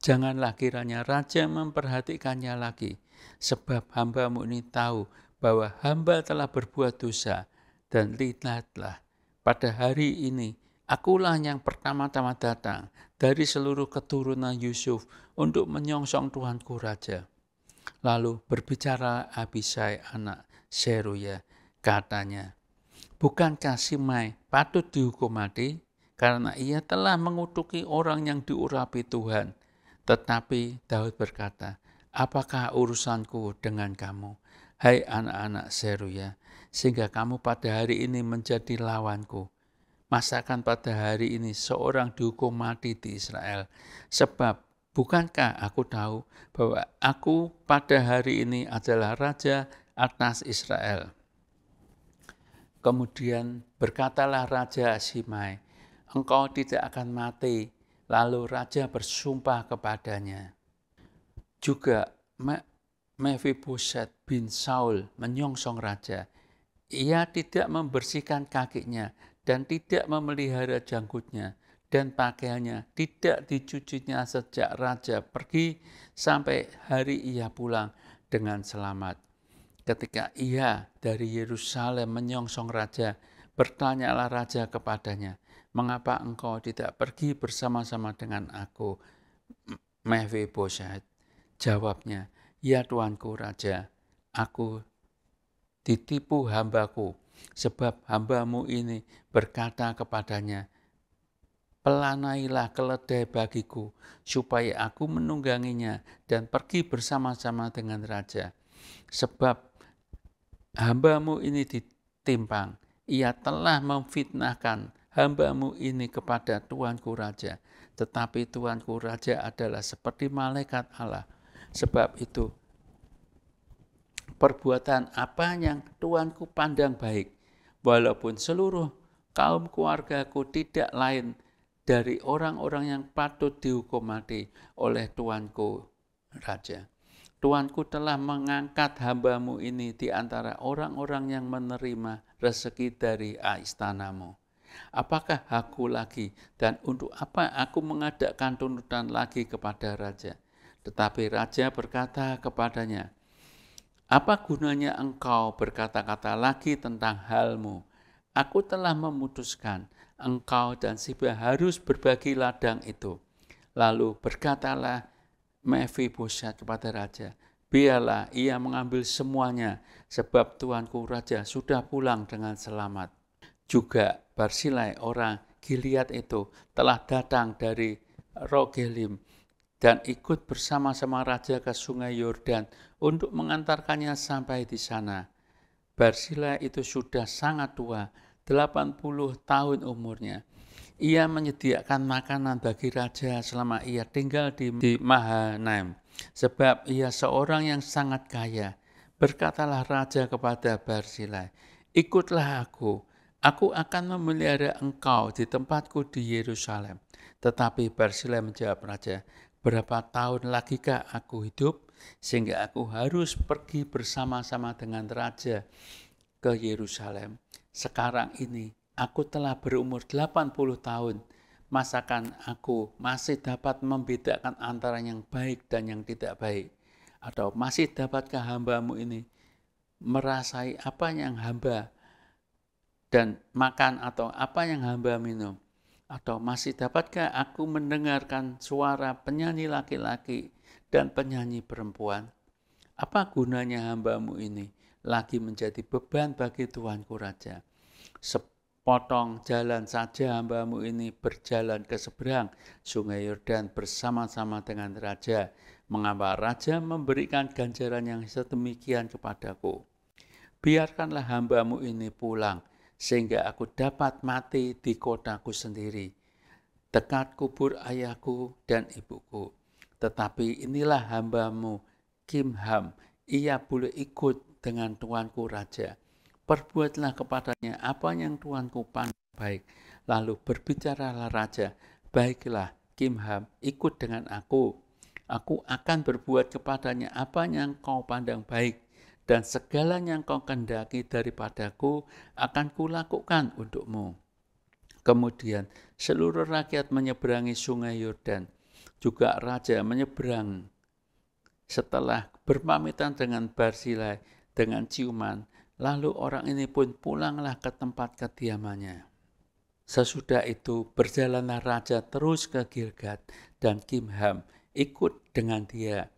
[SPEAKER 1] janganlah kiranya Raja memperhatikannya lagi, sebab hambamu ini tahu bahwa hamba telah berbuat dosa, dan lihatlah pada hari ini Akulah yang pertama-tama datang dari seluruh keturunan Yusuf untuk menyongsong Tuhanku Raja. Lalu berbicara Abisai anak Seruya, katanya, Bukankah Simai patut dihukum mati karena ia telah mengutuki orang yang diurapi Tuhan? Tetapi Daud berkata, Apakah urusanku dengan kamu, hai anak-anak Seruya, sehingga kamu pada hari ini menjadi lawanku?' masakan pada hari ini seorang dihukum mati di Israel. Sebab bukankah aku tahu bahwa aku pada hari ini adalah raja atas Israel. Kemudian berkatalah Raja Simai, engkau tidak akan mati. Lalu Raja bersumpah kepadanya. Juga Mephibosheth bin Saul menyongsong Raja. Ia tidak membersihkan kakinya dan tidak memelihara janggutnya dan pakaiannya tidak dicucinya sejak raja pergi sampai hari ia pulang dengan selamat. Ketika ia dari Yerusalem menyongsong raja, bertanyalah raja kepadanya, "Mengapa engkau tidak pergi bersama-sama dengan aku?" Mephibosheth jawabnya, "Ya tuanku raja, aku ditipu hambaku Sebab hambamu ini berkata kepadanya, pelanailah keledai bagiku, supaya aku menungganginya dan pergi bersama-sama dengan raja. Sebab hambamu ini ditimpang, ia telah memfitnahkan hambamu ini kepada Tuanku Raja. Tetapi Tuanku Raja adalah seperti malaikat Allah. Sebab itu perbuatan apa yang Tuanku pandang baik, walaupun seluruh kaum keluargaku tidak lain dari orang-orang yang patut dihukum mati oleh Tuanku Raja. Tuanku telah mengangkat hambamu ini di antara orang-orang yang menerima rezeki dari istanamu. Apakah aku lagi dan untuk apa aku mengadakan tuntutan lagi kepada raja? Tetapi raja berkata kepadanya, apa gunanya engkau berkata-kata lagi tentang halmu? Aku telah memutuskan engkau dan Siba harus berbagi ladang itu. Lalu berkatalah Mephibosheth kepada raja, biarlah ia mengambil semuanya, sebab tuanku raja sudah pulang dengan selamat. Juga Barsilai orang Giliat itu telah datang dari Rogelim dan ikut bersama-sama raja ke sungai Yordan untuk mengantarkannya sampai di sana. Barsila itu sudah sangat tua, 80 tahun umurnya. Ia menyediakan makanan bagi raja selama ia tinggal di, di Mahanaim, sebab ia seorang yang sangat kaya. Berkatalah raja kepada Barsila, "Ikutlah aku, Aku akan memelihara engkau di tempatku di Yerusalem. Tetapi Barsila menjawab raja, berapa tahun lagi kak aku hidup sehingga aku harus pergi bersama-sama dengan raja ke Yerusalem. Sekarang ini aku telah berumur 80 tahun. Masakan aku masih dapat membedakan antara yang baik dan yang tidak baik? Atau masih dapatkah hambamu ini merasai apa yang hamba dan makan atau apa yang hamba minum? Atau masih dapatkah aku mendengarkan suara penyanyi laki-laki dan penyanyi perempuan? Apa gunanya hambamu ini lagi menjadi beban bagi Tuanku Raja? Sepotong jalan saja hambamu ini berjalan ke seberang sungai Yordan bersama-sama dengan Raja. Mengapa Raja memberikan ganjaran yang sedemikian kepadaku? Biarkanlah hambamu ini pulang sehingga aku dapat mati di kotaku sendiri, dekat kubur ayahku dan ibuku. Tetapi inilah hambamu, Kim Ham, ia boleh ikut dengan Tuanku Raja. Perbuatlah kepadanya apa yang Tuanku pandang baik. Lalu berbicaralah Raja, baiklah Kim Ham, ikut dengan aku. Aku akan berbuat kepadanya apa yang kau pandang baik dan segala yang kau kendaki daripadaku akan kulakukan untukmu. Kemudian seluruh rakyat menyeberangi sungai Yordan, juga raja menyeberang setelah bermamitan dengan Barsilai, dengan ciuman, lalu orang ini pun pulanglah ke tempat kediamannya. Sesudah itu berjalanlah raja terus ke Gilgat dan Kimham ikut dengan dia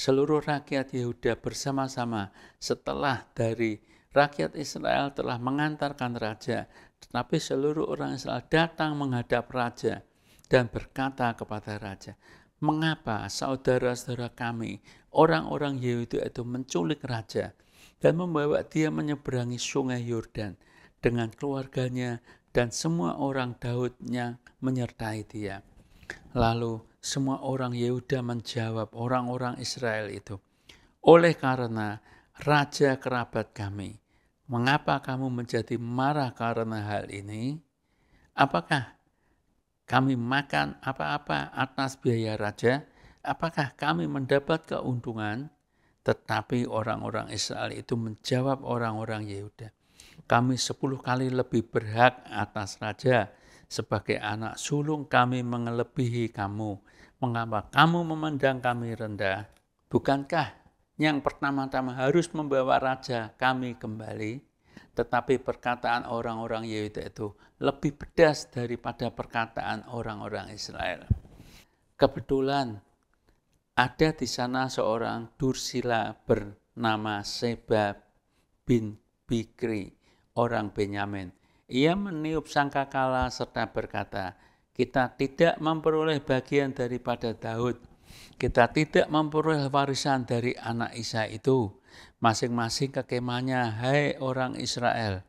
[SPEAKER 1] seluruh rakyat Yehuda bersama-sama setelah dari rakyat Israel telah mengantarkan raja, tetapi seluruh orang Israel datang menghadap raja dan berkata kepada raja, Mengapa saudara-saudara kami, orang-orang Yehuda itu menculik raja dan membawa dia menyeberangi sungai Yordan dengan keluarganya dan semua orang Daudnya menyertai dia. Lalu semua orang Yehuda menjawab orang-orang Israel itu, oleh karena raja kerabat kami, mengapa kamu menjadi marah karena hal ini? Apakah kami makan apa-apa atas biaya raja? Apakah kami mendapat keuntungan? Tetapi orang-orang Israel itu menjawab orang-orang Yehuda, kami sepuluh kali lebih berhak atas raja sebagai anak sulung kami mengelebihi kamu. Mengapa kamu memandang kami rendah? Bukankah yang pertama-tama harus membawa raja kami kembali? Tetapi perkataan orang-orang Yehuda itu lebih pedas daripada perkataan orang-orang Israel. Kebetulan ada di sana seorang Dursila bernama Seba bin Bikri, orang Benyamin. Ia meniup sangkakala serta berkata, kita tidak memperoleh bagian daripada Daud. Kita tidak memperoleh warisan dari anak Isa itu. Masing-masing kekemahnya, hai hey orang Israel.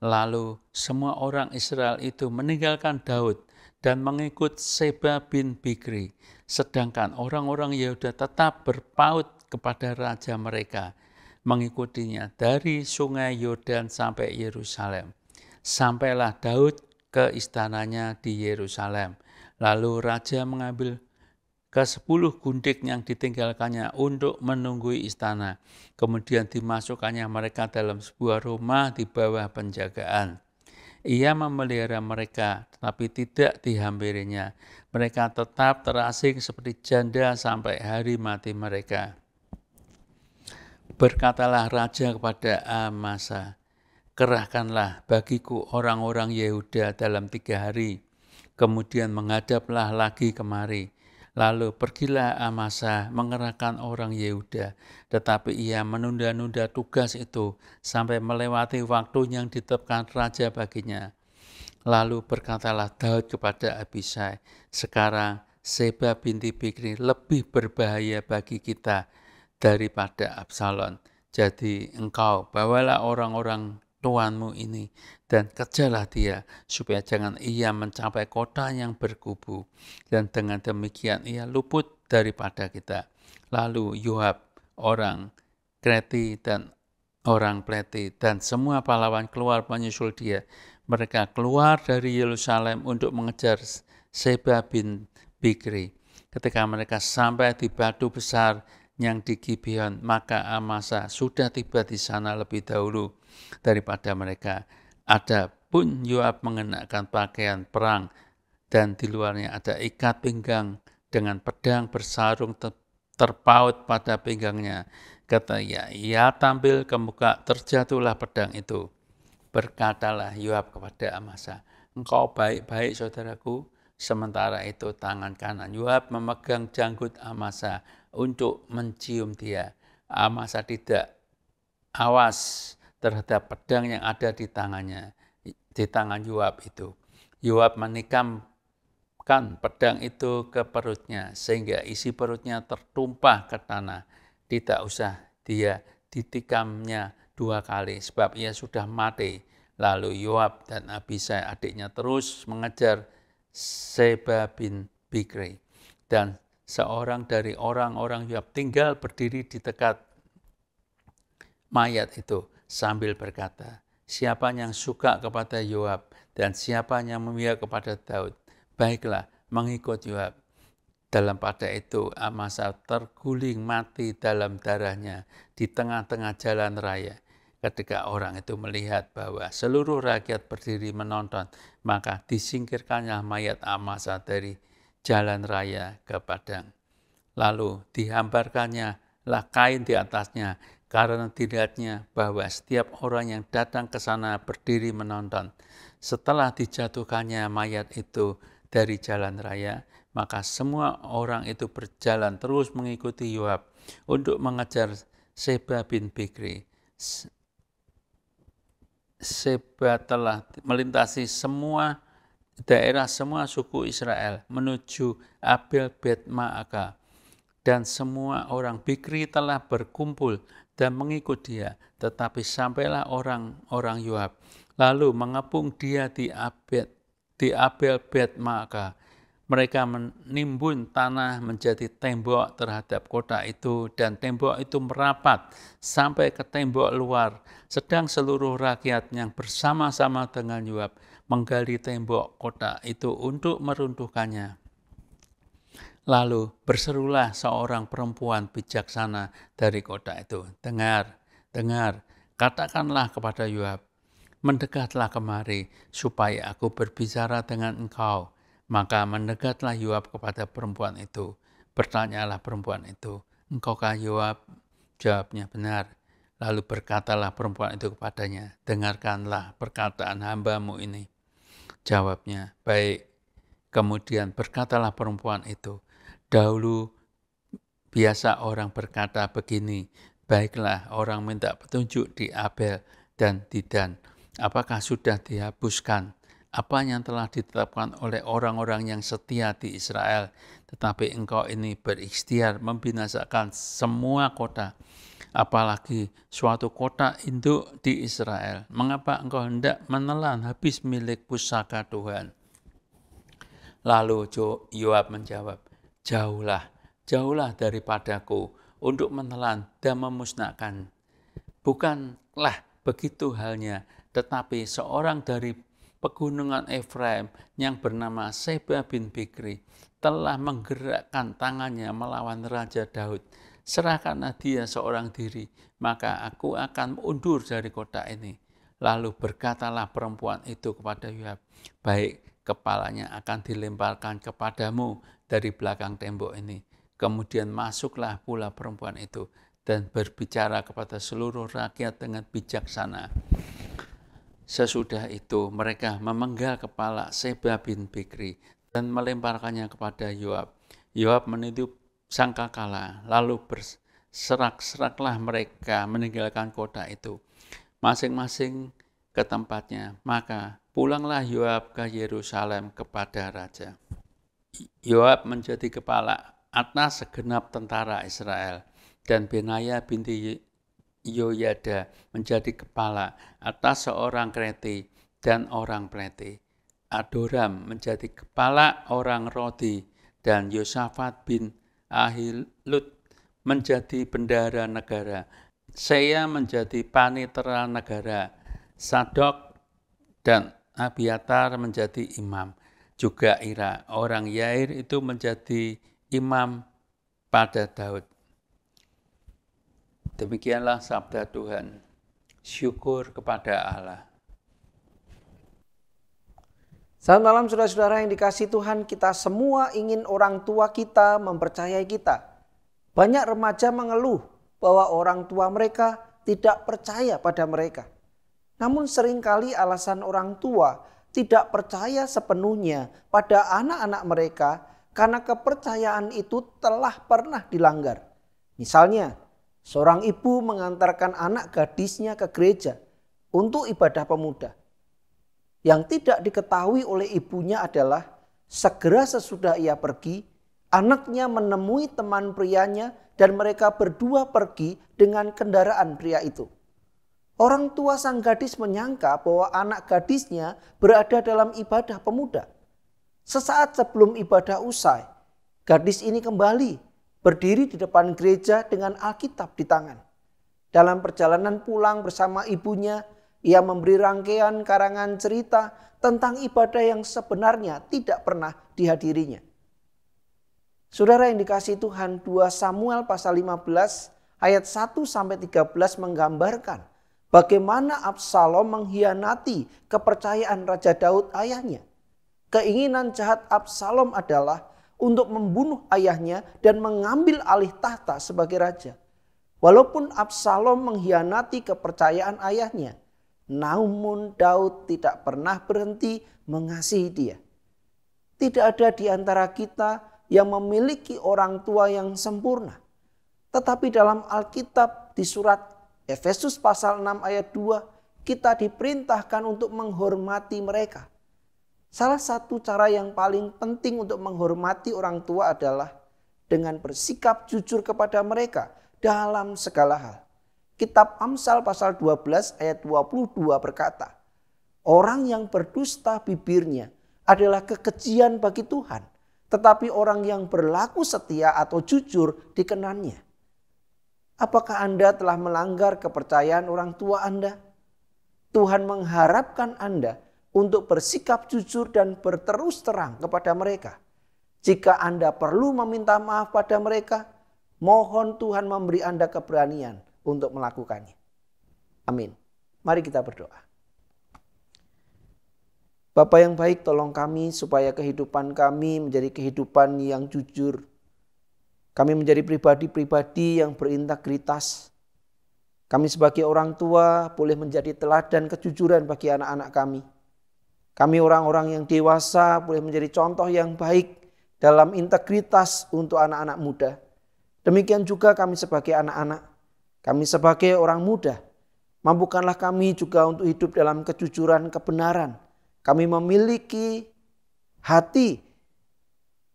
[SPEAKER 1] Lalu semua orang Israel itu meninggalkan Daud dan mengikut Seba bin Bikri. Sedangkan orang-orang Yehuda tetap berpaut kepada raja mereka, mengikutinya dari sungai Yordan sampai Yerusalem. Sampailah Daud ke istananya di Yerusalem. Lalu raja mengambil ke sepuluh gundik yang ditinggalkannya untuk menunggui istana. Kemudian dimasukkannya mereka dalam sebuah rumah di bawah penjagaan. Ia memelihara mereka, tetapi tidak dihampirinya. Mereka tetap terasing seperti janda sampai hari mati mereka. Berkatalah raja kepada Amasa, Kerahkanlah bagiku orang-orang Yehuda dalam tiga hari, kemudian menghadaplah lagi kemari. Lalu pergilah Amasa mengerahkan orang Yehuda, tetapi ia menunda-nunda tugas itu sampai melewati waktu yang ditetapkan raja baginya. Lalu berkatalah Daud kepada Abisai, sekarang Seba binti Bikri lebih berbahaya bagi kita daripada Absalon. Jadi engkau bawalah orang-orang Tuanmu ini dan kerjalah dia supaya jangan ia mencapai kota yang berkubu dan dengan demikian ia luput daripada kita. Lalu Yoab, orang Kreti dan orang Pleti dan semua pahlawan keluar menyusul dia. Mereka keluar dari Yerusalem untuk mengejar Seba bin Bikri. Ketika mereka sampai di batu besar yang di Gibeon, maka Amasa sudah tiba di sana lebih dahulu daripada mereka. Ada pun Yoab mengenakan pakaian perang, dan di luarnya ada ikat pinggang dengan pedang bersarung terpaut pada pinggangnya. Kata ia, ia tampil ke muka, terjatuhlah pedang itu. Berkatalah Yoab kepada Amasa, engkau baik-baik saudaraku, Sementara itu tangan kanan Yoab memegang janggut Amasa untuk mencium dia. Amasa tidak awas terhadap pedang yang ada di tangannya, di tangan Yoab itu. Yoab menikamkan pedang itu ke perutnya, sehingga isi perutnya tertumpah ke tanah. Tidak usah dia ditikamnya dua kali, sebab ia sudah mati. Lalu Yoab dan Abisai adiknya terus mengejar Seba bin Bikri. Dan seorang dari orang-orang Yoab tinggal berdiri di dekat mayat itu sambil berkata, Siapa yang suka kepada Yoab dan siapa yang memihak kepada Daud, baiklah mengikut Yoab. Dalam pada itu Amasa terguling mati dalam darahnya di tengah-tengah jalan raya. Ketika orang itu melihat bahwa seluruh rakyat berdiri menonton, maka disingkirkannya mayat Amasa dari jalan raya ke padang. Lalu dihamparkannya lah kain di atasnya karena dilihatnya bahwa setiap orang yang datang ke sana berdiri menonton. Setelah dijatuhkannya mayat itu dari jalan raya, maka semua orang itu berjalan terus mengikuti Yoab untuk mengejar Seba bin Bikri. Seba telah melintasi semua daerah semua suku Israel menuju Abel Bet Maaka dan semua orang Bikri telah berkumpul dan mengikut dia. Tetapi sampailah orang-orang Yoab, lalu mengepung dia di Abed, di Abel Bet Maka. Mereka menimbun tanah menjadi tembok terhadap kota itu dan tembok itu merapat sampai ke tembok luar. Sedang seluruh rakyat yang bersama-sama dengan Yoab menggali tembok kota itu untuk meruntuhkannya. Lalu berserulah seorang perempuan bijaksana dari kota itu. Dengar, dengar, katakanlah kepada Yoab, mendekatlah kemari supaya aku berbicara dengan engkau. Maka mendekatlah Yoab kepada perempuan itu. Bertanyalah perempuan itu, engkaukah Yoab? Jawabnya benar. Lalu berkatalah perempuan itu kepadanya, dengarkanlah perkataan hambamu ini. Jawabnya, baik. Kemudian berkatalah perempuan itu, Dahulu biasa orang berkata begini, baiklah orang minta petunjuk di Abel dan di Dan. Apakah sudah dihapuskan? Apa yang telah ditetapkan oleh orang-orang yang setia di Israel? Tetapi engkau ini berikhtiar membinasakan semua kota, apalagi suatu kota induk di Israel. Mengapa engkau hendak menelan habis milik pusaka Tuhan? Lalu Yoab menjawab, jauhlah, jauhlah daripadaku untuk menelan dan memusnahkan. Bukanlah begitu halnya, tetapi seorang dari pegunungan Efraim yang bernama Seba bin Bikri telah menggerakkan tangannya melawan Raja Daud. Serahkanlah dia seorang diri, maka aku akan mundur dari kota ini. Lalu berkatalah perempuan itu kepada Yoab, baik kepalanya akan dilemparkan kepadamu dari belakang tembok ini. Kemudian masuklah pula perempuan itu dan berbicara kepada seluruh rakyat dengan bijaksana. Sesudah itu mereka memenggal kepala Seba bin Bikri dan melemparkannya kepada Yoab. Yoab sangka sangkakala, lalu berserak-seraklah mereka meninggalkan kota itu. Masing-masing ke tempatnya, maka pulanglah Yoab ke Yerusalem kepada raja. Yoab menjadi kepala atas segenap tentara Israel dan Benaya binti Yoyada menjadi kepala atas seorang Kreti dan orang Pleti. Adoram menjadi kepala orang Rodi dan Yosafat bin Ahilut menjadi bendara negara. Saya menjadi panitera negara. Sadok dan Abiatar menjadi imam juga Irak. Orang Yair itu menjadi imam pada Daud. Demikianlah sabda Tuhan. Syukur kepada Allah.
[SPEAKER 2] Selamat malam saudara-saudara yang dikasih Tuhan. Kita semua ingin orang tua kita mempercayai kita. Banyak remaja mengeluh bahwa orang tua mereka tidak percaya pada mereka. Namun seringkali alasan orang tua tidak percaya sepenuhnya pada anak-anak mereka karena kepercayaan itu telah pernah dilanggar. Misalnya, seorang ibu mengantarkan anak gadisnya ke gereja untuk ibadah pemuda. Yang tidak diketahui oleh ibunya adalah segera sesudah ia pergi, anaknya menemui teman prianya dan mereka berdua pergi dengan kendaraan pria itu. Orang tua sang gadis menyangka bahwa anak gadisnya berada dalam ibadah pemuda. Sesaat sebelum ibadah usai, gadis ini kembali berdiri di depan gereja dengan Alkitab di tangan. Dalam perjalanan pulang bersama ibunya, ia memberi rangkaian karangan cerita tentang ibadah yang sebenarnya tidak pernah dihadirinya. Saudara yang dikasih Tuhan 2 Samuel pasal 15 ayat 1 sampai 13 menggambarkan Bagaimana Absalom mengkhianati kepercayaan Raja Daud ayahnya. Keinginan jahat Absalom adalah untuk membunuh ayahnya dan mengambil alih tahta sebagai raja. Walaupun Absalom mengkhianati kepercayaan ayahnya, namun Daud tidak pernah berhenti mengasihi dia. Tidak ada di antara kita yang memiliki orang tua yang sempurna. Tetapi dalam Alkitab di surat Efesus pasal 6 ayat 2, kita diperintahkan untuk menghormati mereka. Salah satu cara yang paling penting untuk menghormati orang tua adalah dengan bersikap jujur kepada mereka dalam segala hal. Kitab Amsal pasal 12 ayat 22 berkata, Orang yang berdusta bibirnya adalah kekejian bagi Tuhan, tetapi orang yang berlaku setia atau jujur dikenannya. Apakah Anda telah melanggar kepercayaan orang tua Anda? Tuhan mengharapkan Anda untuk bersikap jujur dan berterus terang kepada mereka. Jika Anda perlu meminta maaf pada mereka, mohon Tuhan memberi Anda keberanian untuk melakukannya. Amin. Mari kita berdoa. Bapak yang baik, tolong kami supaya kehidupan kami menjadi kehidupan yang jujur, kami menjadi pribadi-pribadi yang berintegritas. Kami sebagai orang tua boleh menjadi teladan kejujuran bagi anak-anak kami. Kami orang-orang yang dewasa boleh menjadi contoh yang baik dalam integritas untuk anak-anak muda. Demikian juga kami sebagai anak-anak, kami sebagai orang muda, mampukanlah kami juga untuk hidup dalam kejujuran kebenaran. Kami memiliki hati,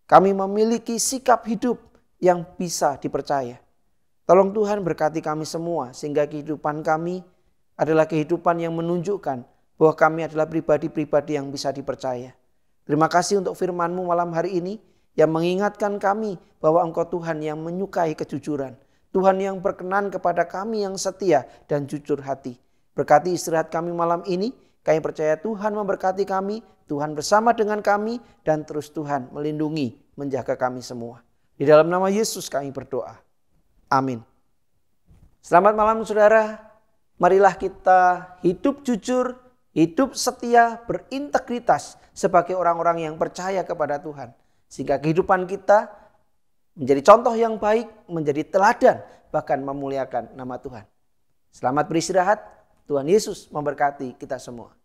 [SPEAKER 2] kami memiliki sikap hidup yang bisa dipercaya. Tolong Tuhan berkati kami semua sehingga kehidupan kami adalah kehidupan yang menunjukkan bahwa kami adalah pribadi-pribadi yang bisa dipercaya. Terima kasih untuk FirmanMu malam hari ini yang mengingatkan kami bahwa Engkau Tuhan yang menyukai kejujuran. Tuhan yang berkenan kepada kami yang setia dan jujur hati. Berkati istirahat kami malam ini. Kami percaya Tuhan memberkati kami, Tuhan bersama dengan kami, dan terus Tuhan melindungi, menjaga kami semua. Di dalam nama Yesus kami berdoa. Amin. Selamat malam saudara. Marilah kita hidup jujur, hidup setia, berintegritas sebagai orang-orang yang percaya kepada Tuhan. Sehingga kehidupan kita menjadi contoh yang baik, menjadi teladan, bahkan memuliakan nama Tuhan. Selamat beristirahat. Tuhan Yesus memberkati kita semua.